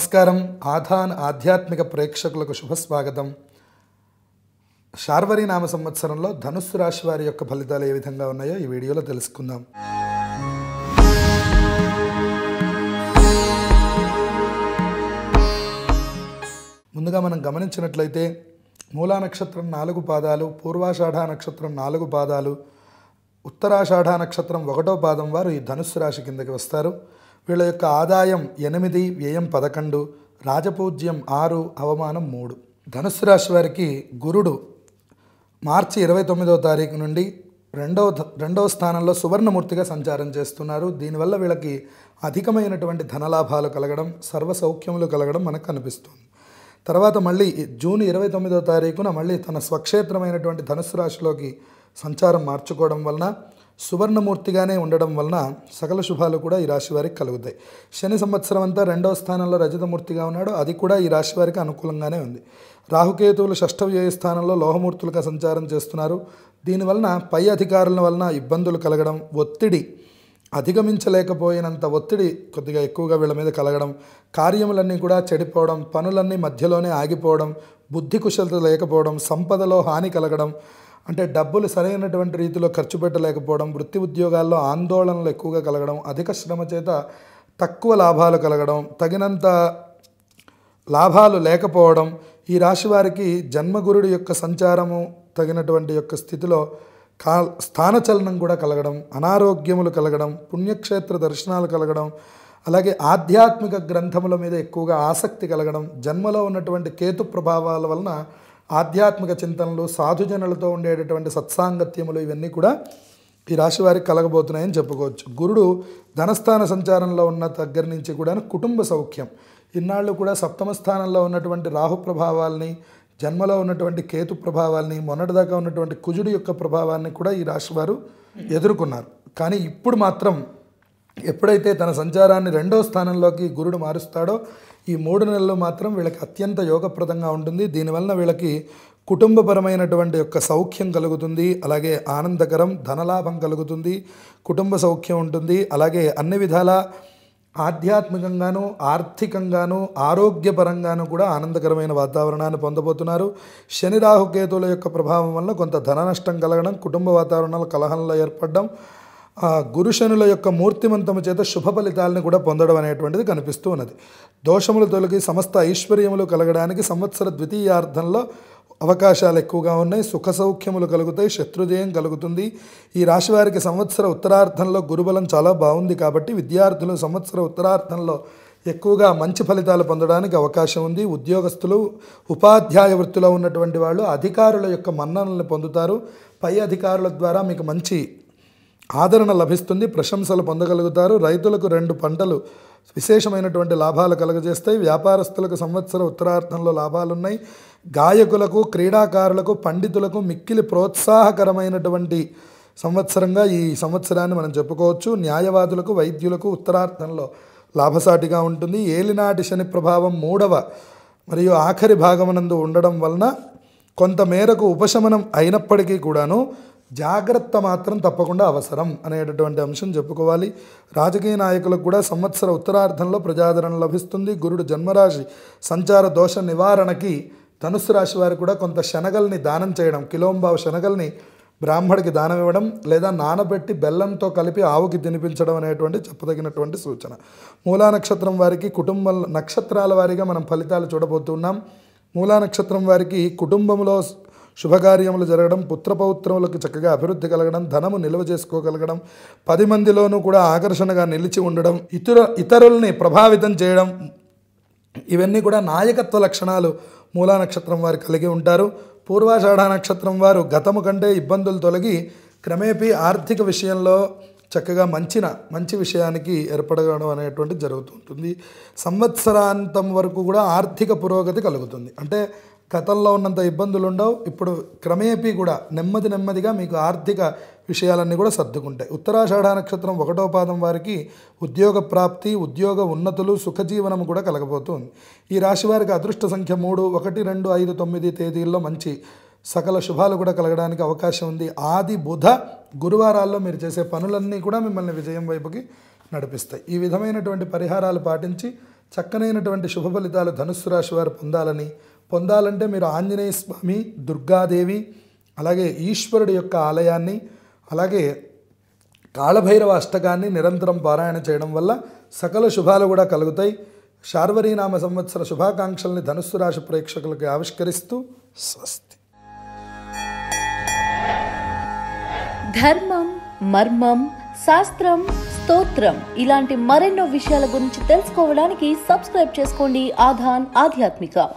నమస్కారం ఆధాన్ ఆధ్యాత్మిక ప్రేక్షకులకు శుభస్వాగతం శార్వరి నామ సంవత్సరంలో ధనుస్సు రాశి వారి యొక్క ఫలితాలు ఏ విధంగా ఉన్నాయో ఈ వీడియోలో తెలుసుకుందాం ముందుగా మనం గమనించినట్లయితే మూలా నక్షత్రం నాలుగు పాదాలు పూర్వాషాఢ నక్షత్రం నాలుగు పాదాలు ఉత్తరాషాఢ నక్షత్రం ఒకటో పాదం వారు ఈ ధనుస్సు రాశి కిందకి వస్తారు వీళ్ళ యొక్క ఆదాయం ఎనిమిది వ్యయం పదకొండు రాజపూజ్యం ఆరు అవమానం మూడు ధనుస్సు రాశి వారికి గురుడు మార్చి ఇరవై తొమ్మిదవ తారీఖు నుండి రెండవ రెండవ స్థానంలో సువర్ణమూర్తిగా సంచారం చేస్తున్నారు దీనివల్ల వీళ్ళకి అధికమైనటువంటి ధనలాభాలు కలగడం సర్వ సౌఖ్యములు కలగడం మనకు కనిపిస్తుంది తర్వాత మళ్ళీ జూన్ ఇరవై తొమ్మిదవ తారీఖున మళ్ళీ తన స్వక్షేత్రమైనటువంటి ధనుసు రాశిలోకి సంచారం మార్చుకోవడం వలన సువర్ణమూర్తిగానే ఉండడం వలన సకల శుభాలు కూడా ఈ రాశి వారికి కలుగుతాయి శని సంవత్సరం అంతా రెండవ స్థానంలో రజతమూర్తిగా ఉన్నాడు అది కూడా ఈ రాశి వారికి అనుకూలంగానే ఉంది రాహుకేతువులు షష్ఠ వ్యయ స్థానంలో లోహమూర్తులుగా సంచారం చేస్తున్నారు దీనివలన పై అధికారుల వలన ఇబ్బందులు కలగడం ఒత్తిడి అధిగమించలేకపోయినంత ఒత్తిడి కొద్దిగా ఎక్కువగా వీళ్ళ మీద కలగడం కార్యములన్నీ కూడా చెడిపోవడం పనులన్నీ మధ్యలోనే ఆగిపోవడం బుద్ధి కుశలత లేకపోవడం సంపదలో హాని కలగడం అంటే డబ్బులు సరైనటువంటి రీతిలో ఖర్చు పెట్టలేకపోవడం వృత్తి ఉద్యోగాల్లో ఆందోళనలు ఎక్కువగా కలగడం అధిక శ్రమ చేత తక్కువ లాభాలు కలగడం తగినంత లాభాలు లేకపోవడం ఈ రాశి వారికి జన్మగురుడి యొక్క సంచారము తగినటువంటి యొక్క స్థితిలో కా స్థానచలనం కూడా కలగడం అనారోగ్యములు కలగడం పుణ్యక్షేత్ర దర్శనాలు కలగడం అలాగే ఆధ్యాత్మిక గ్రంథముల మీద ఎక్కువగా ఆసక్తి కలగడం జన్మలో ఉన్నటువంటి కేతు ప్రభావాల వలన ఆధ్యాత్మిక చింతనలు సాధుజనులతో ఉండేటటువంటి సత్సాంగత్యములు ఇవన్నీ కూడా ఈ రాశి వారికి కలగబోతున్నాయని చెప్పుకోవచ్చు గురుడు ధనస్థాన సంచారంలో ఉన్న దగ్గర నుంచి కూడా కుటుంబ సౌఖ్యం ఇన్నాళ్ళు కూడా సప్తమ స్థానంలో ఉన్నటువంటి రాహు ప్రభావాల్ని జన్మలో ఉన్నటువంటి కేతు ప్రభావాల్ని మొన్నటిదాకా ఉన్నటువంటి కుజుడి యొక్క ప్రభావాన్ని కూడా ఈ రాశివారు ఎదుర్కొన్నారు కానీ ఇప్పుడు మాత్రం ఎప్పుడైతే తన సంచారాన్ని రెండో స్థానంలోకి గురుడు మారుస్తాడో ఈ మూడు నెలలు మాత్రం వీళ్ళకి అత్యంత యోగప్రదంగా ఉంటుంది దీనివలన వీళ్ళకి కుటుంబపరమైనటువంటి యొక్క సౌఖ్యం కలుగుతుంది అలాగే ఆనందకరం ధనలాభం కలుగుతుంది కుటుంబ సౌఖ్యం ఉంటుంది అలాగే అన్ని విధాల ఆధ్యాత్మికంగాను ఆర్థికంగాను ఆరోగ్యపరంగాను కూడా ఆనందకరమైన వాతావరణాన్ని పొందబోతున్నారు శని రాహుకేతువుల యొక్క ప్రభావం వల్ల కొంత ధన నష్టం కలగడం కుటుంబ వాతావరణాల కలహంలో ఏర్పడడం ఆ గురుశనుల యొక్క మూర్తిమంతము చేత శుభ ఫలితాలను కూడా పొందడం అనేటువంటిది కనిపిస్తూ ఉన్నది దోషములు తొలగి సమస్త ఐశ్వర్యములు కలగడానికి సంవత్సర ద్వితీయార్థంలో అవకాశాలు ఎక్కువగా ఉన్నాయి సుఖ సౌఖ్యములు కలుగుతాయి శత్రుజయం కలుగుతుంది ఈ రాశి వారికి సంవత్సర ఉత్తరార్థంలో గురుబలం చాలా బాగుంది కాబట్టి విద్యార్థులు సంవత్సర ఉత్తరార్థంలో ఎక్కువగా మంచి ఫలితాలు పొందడానికి అవకాశం ఉంది ఉద్యోగస్తులు ఉపాధ్యాయ వృత్తిలో ఉన్నటువంటి వాళ్ళు అధికారుల యొక్క మన్ననల్ని పొందుతారు పై అధికారుల ద్వారా మీకు మంచి ఆదరణ లభిస్తుంది ప్రశంసలు పొందగలుగుతారు రైతులకు రెండు పంటలు విశేషమైనటువంటి లాభాలు కలుగజేస్తాయి వ్యాపారస్తులకు సంవత్సర ఉత్తరార్థంలో లాభాలున్నాయి గాయకులకు క్రీడాకారులకు పండితులకు మిక్కిలి ప్రోత్సాహకరమైనటువంటి సంవత్సరంగా ఈ సంవత్సరాన్ని మనం చెప్పుకోవచ్చు న్యాయవాదులకు వైద్యులకు ఉత్తరార్థంలో లాభసాటిగా ఉంటుంది ఏలినాటి శని ప్రభావం మూడవ మరియు ఆఖరి భాగమనందు ఉండడం వలన కొంతమేరకు ఉపశమనం అయినప్పటికీ కూడాను జాగ్రత్త మాత్రం తప్పకుండా అవసరం అనేటటువంటి అంశం చెప్పుకోవాలి రాజకీయ నాయకులకు కూడా సంవత్సర ఉత్తరార్థంలో ప్రజాదరణ లభిస్తుంది గురుడు జన్మరాశి సంచార దోష నివారణకి ధనుసు రాశి వారు కూడా కొంత శనగల్ని దానం చేయడం కిలోంబావు శనగల్ని బ్రాహ్మడికి దానం ఇవ్వడం లేదా నానబెట్టి బెల్లంతో కలిపి ఆవుకి తినిపించడం అనేటువంటి చెప్పదగినటువంటి సూచన మూలా నక్షత్రం వారికి కుటుంబ నక్షత్రాల వారిగా మనం ఫలితాలు చూడబోతున్నాం మూలా నక్షత్రం వారికి కుటుంబంలో శుభకార్యములు జరగడం పుత్రపౌత్రములకు చక్కగా అభివృద్ధి కలగడం ధనము నిల్వ చేసుకోగలగడం పది మందిలోనూ కూడా ఆకర్షణగా నిలిచి ఉండడం ఇతర ఇతరుల్ని ప్రభావితం చేయడం ఇవన్నీ కూడా నాయకత్వ లక్షణాలు మూలా నక్షత్రం వారు కలిగి ఉంటారు పూర్వాషాఢ నక్షత్రం వారు గతము కంటే ఇబ్బందులు తొలగి క్రమేపీ ఆర్థిక విషయంలో చక్కగా మంచిన మంచి విషయానికి ఏర్పడడం అనేటువంటిది జరుగుతుంటుంది సంవత్సరాంతం వరకు కూడా ఆర్థిక పురోగతి కలుగుతుంది అంటే గతంలో ఉన్నంత ఇబ్బందులు ఉండవు ఇప్పుడు క్రమేపీ కూడా నెమ్మది నెమ్మదిగా మీకు ఆర్థిక విషయాలన్నీ కూడా సర్దుకుంటాయి ఉత్తరాషాఢ నక్షత్రం ఒకటో పాదం వారికి ఉద్యోగ ప్రాప్తి ఉద్యోగ ఉన్నతులు సుఖజీవనం కూడా కలగబోతుంది ఈ రాశి వారికి అదృష్ట సంఖ్య మూడు ఒకటి రెండు ఐదు తొమ్మిది తేదీల్లో మంచి సకల శుభాలు కూడా కలగడానికి అవకాశం ఉంది ఆది బుధ గురువారాల్లో మీరు చేసే పనులన్నీ కూడా మిమ్మల్ని విజయం వైపుకి నడిపిస్తాయి ఈ విధమైనటువంటి పరిహారాలు పాటించి చక్కనైనటువంటి శుభ ఫలితాలు ధనుస్సు రాశి వారు పొందాలని పొందాలంటే మీరు ఆంజనేయ స్వామి దుర్గాదేవి అలాగే ఈశ్వరుడి యొక్క ఆలయాన్ని అలాగే కాళభైరవ అష్టకాన్ని నిరంతరం పారాయణ చేయడం వల్ల సకల శుభాలు కూడా కలుగుతాయి శార్వరీనామ సంవత్సర శుభాకాంక్షల్ని ధనుస్సు రాశి ప్రేక్షకులకి ఆవిష్కరిస్తూ స్వస్తి ధర్మం మర్మం శాస్త్రం స్తోత్రం ఇలాంటి మరెన్నో విషయాల గురించి తెలుసుకోవడానికి సబ్స్క్రైబ్ చేసుకోండి ఆధాన్ ఆధ్యాత్మిక